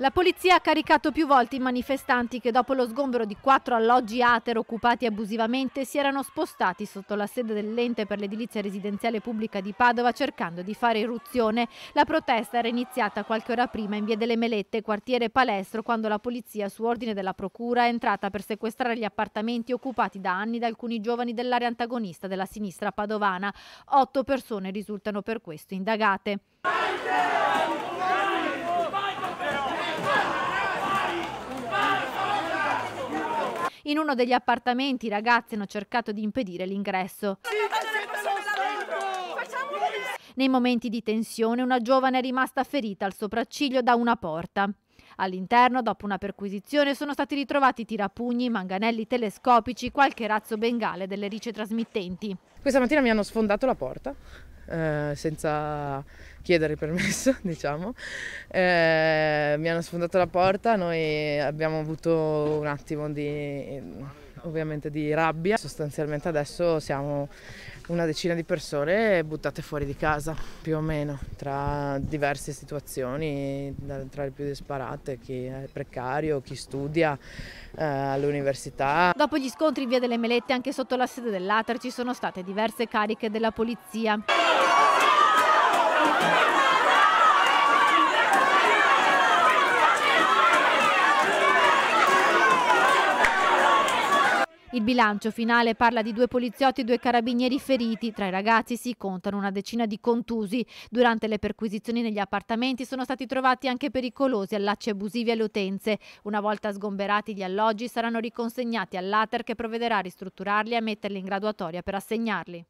La polizia ha caricato più volte i manifestanti che dopo lo sgombero di quattro alloggi ATER occupati abusivamente si erano spostati sotto la sede dell'ente per l'edilizia residenziale pubblica di Padova cercando di fare irruzione. La protesta era iniziata qualche ora prima in via delle Melette, quartiere Palestro, quando la polizia su ordine della procura è entrata per sequestrare gli appartamenti occupati da anni da alcuni giovani dell'area antagonista della sinistra padovana. Otto persone risultano per questo indagate. In uno degli appartamenti i ragazzi hanno cercato di impedire l'ingresso. Nei momenti di tensione una giovane è rimasta ferita al sopracciglio da una porta. All'interno, dopo una perquisizione, sono stati ritrovati tirapugni, manganelli telescopici, qualche razzo bengale delle ricetrasmittenti. Questa mattina mi hanno sfondato la porta eh, senza chiedere permesso, diciamo. Eh, mi hanno sfondato la porta, noi abbiamo avuto un attimo di ovviamente di rabbia. Sostanzialmente adesso siamo una decina di persone buttate fuori di casa, più o meno, tra diverse situazioni, tra le più disparate, chi è precario, chi studia eh, all'università. Dopo gli scontri in via delle Melette, anche sotto la sede dell'Ater ci sono state diverse cariche della polizia. Il bilancio finale parla di due poliziotti e due carabinieri feriti. Tra i ragazzi si contano una decina di contusi. Durante le perquisizioni negli appartamenti sono stati trovati anche pericolosi allacci abusivi alle utenze. Una volta sgomberati gli alloggi saranno riconsegnati all'Ater che provvederà a ristrutturarli e a metterli in graduatoria per assegnarli.